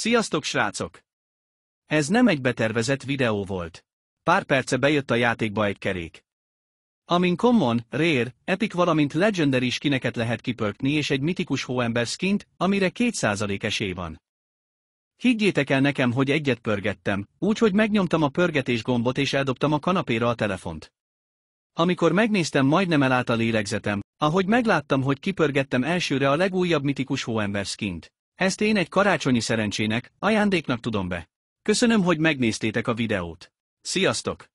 Sziasztok srácok! Ez nem egy betervezett videó volt. Pár perce bejött a játékba egy kerék. Amin Common, Rare, Epic valamint Legendary skineket lehet kipörkni és egy mitikus hóember skint, amire 2% esély van. Higgyétek el nekem, hogy egyet pörgettem, úgyhogy megnyomtam a pörgetés gombot és eldobtam a kanapéra a telefont. Amikor megnéztem, majdnem elállt a lélegzetem, ahogy megláttam, hogy kipörgettem elsőre a legújabb mitikus hóember skint. Ezt én egy karácsonyi szerencsének, ajándéknak tudom be. Köszönöm, hogy megnéztétek a videót. Sziasztok!